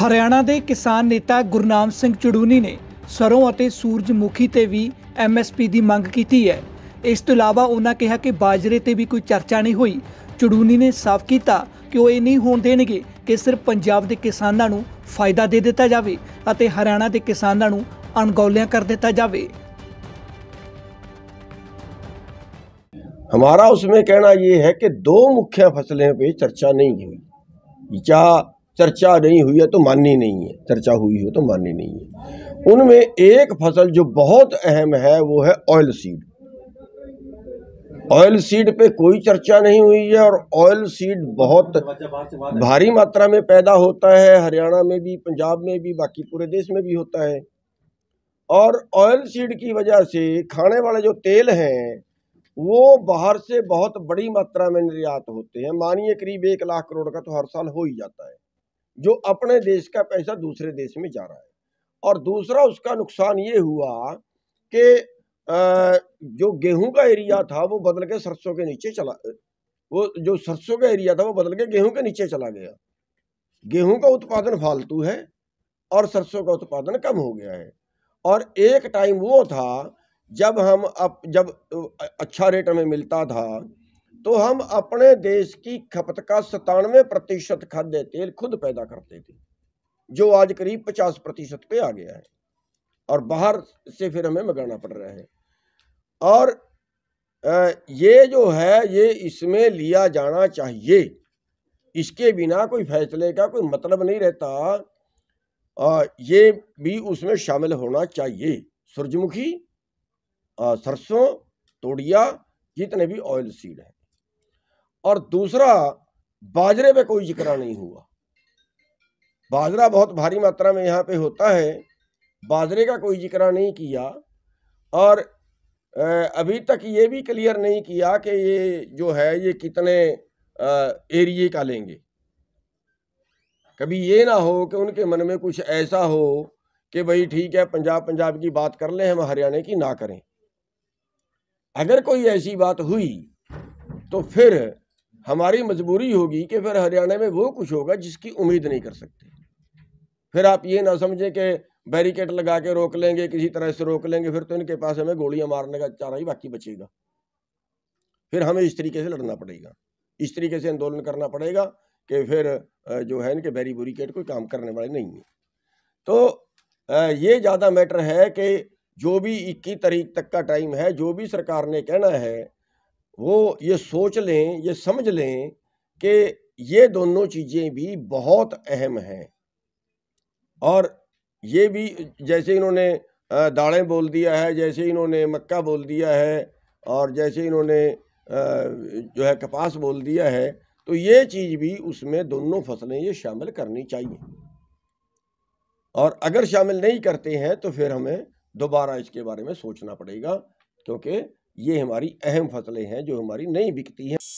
ਹਰਿਆਣਾ ਦੇ ਕਿਸਾਨ ਨੇਤਾ ਗੁਰਨਾਮ ਸਿੰਘ ਚੜੂਨੀ ਨੇ ਸਰੋਂ ਅਤੇ ਸੂਰਜਮੁਖੀ ਤੇ ਵੀ ਐਮਐਸਪੀ ਦੀ ਮੰਗ ਕੀਤੀ ਹੈ ਇਸ ਤੋਂ ਇਲਾਵਾ ਉਹਨਾਂ ਕਿਹਾ ਕਿ ਬਾਜਰੇ ਤੇ ਵੀ ਕੋਈ ਚਰਚਾ ਨਹੀਂ ਹੋਈ ਚੜੂਨੀ ਨੇ ਸਾਫ਼ ਕੀਤਾ ਕਿ ਉਹ ਇਹ ਨਹੀਂ ਹੋਣ ਦੇਣਗੇ ਕਿ ਸਿਰਫ ਪੰਜਾਬ ਦੇ ਕਿਸਾਨਾਂ ਨੂੰ ਫਾਇਦਾ ਦੇ ਦਿੱਤਾ ਜਾਵੇ ਅਤੇ ਹਰਿਆਣਾ ਦੇ ਕਿਸਾਨਾਂ ਨੂੰ ਅਣਗੌਲਿਆਂ ਕਰ ਦਿੱਤਾ ਜਾਵੇ ਹਮਾਰਾ ਉਸਮੇ ਕਹਿਣਾ ਇਹ ਹੈ ਕਿ ਦੋ ਮੁੱਖਿਆ ਫਸਲਾਂ 'ਤੇ ਚਰਚਾ ਨਹੀਂ ਹੋਈ ਜਾਂ चर्चा नहीं हुई है तो माननी नहीं है चर्चा हुई हो तो माननी नहीं है उनमें एक फसल जो बहुत अहम है वो है ऑयल सीड ऑयल सीड पे कोई चर्चा नहीं हुई है और ऑयल सीड बहुत भारी मात्रा में पैदा होता है हरियाणा में भी पंजाब में भी बाकी पूरे देश में भी होता है और ऑयल सीड की वजह से खाने वाले जो तेल हैं वो बाहर से बहुत बड़ी मात्रा में निर्यात होते हैं मानिए करीब एक लाख करोड़ का तो हर साल हो ही जाता है जो अपने देश का पैसा दूसरे देश में जा रहा है और दूसरा उसका नुकसान ये हुआ कि जो गेहूं का एरिया था वो बदल के सरसों के नीचे चला वो जो सरसों का एरिया था वो बदल के गेहूं के नीचे चला गया गेहूं का उत्पादन फालतू है और सरसों का उत्पादन कम हो गया है और एक टाइम वो था जब हम अब जब अच्छा रेट हमें मिलता था तो हम अपने देश की खपत का सतानवे प्रतिशत खाद्य तेल खुद पैदा करते थे जो आज करीब पचास प्रतिशत पे आ गया है और बाहर से फिर हमें मंगाना पड़ रहा है और ये जो है ये इसमें लिया जाना चाहिए इसके बिना कोई फैसले का कोई मतलब नहीं रहता ये भी उसमें शामिल होना चाहिए सूरजमुखी सरसों तोड़िया जितने भी ऑयल सीड हैं और दूसरा बाजरे पे कोई जिक्र नहीं हुआ बाजरा बहुत भारी मात्रा में यहाँ पे होता है बाजरे का कोई जिक्र नहीं किया और अभी तक ये भी क्लियर नहीं किया कि ये जो है ये कितने एरिए का लेंगे कभी ये ना हो कि उनके मन में कुछ ऐसा हो कि भाई ठीक है पंजाब पंजाब की बात कर ले हम हरियाणा की ना करें अगर कोई ऐसी बात हुई तो फिर हमारी मजबूरी होगी कि फिर हरियाणा में वो कुछ होगा जिसकी उम्मीद नहीं कर सकते फिर आप ये ना समझें कि बैरिकेड लगा के रोक लेंगे किसी तरह से रोक लेंगे फिर तो इनके पास हमें गोलियां मारने का चारा ही बाकी बचेगा फिर हमें इस तरीके से लड़ना पड़ेगा इस तरीके से आंदोलन करना पड़ेगा कि फिर जो है इनके बैरी बुरीकेट कोई काम करने वाले नहीं है तो ये ज़्यादा मैटर है कि जो भी इक्कीस तारीख तक का टाइम है जो भी सरकार ने कहना है वो ये सोच लें ये समझ लें कि ये दोनों चीज़ें भी बहुत अहम हैं और ये भी जैसे इन्होंने दाड़ें बोल दिया है जैसे इन्होंने मक्का बोल दिया है और जैसे इन्होंने जो है कपास बोल दिया है तो ये चीज़ भी उसमें दोनों फसलें ये शामिल करनी चाहिए और अगर शामिल नहीं करते हैं तो फिर हमें दोबारा इसके बारे में सोचना पड़ेगा क्योंकि ये हमारी अहम फसलें हैं जो हमारी नहीं बिकती हैं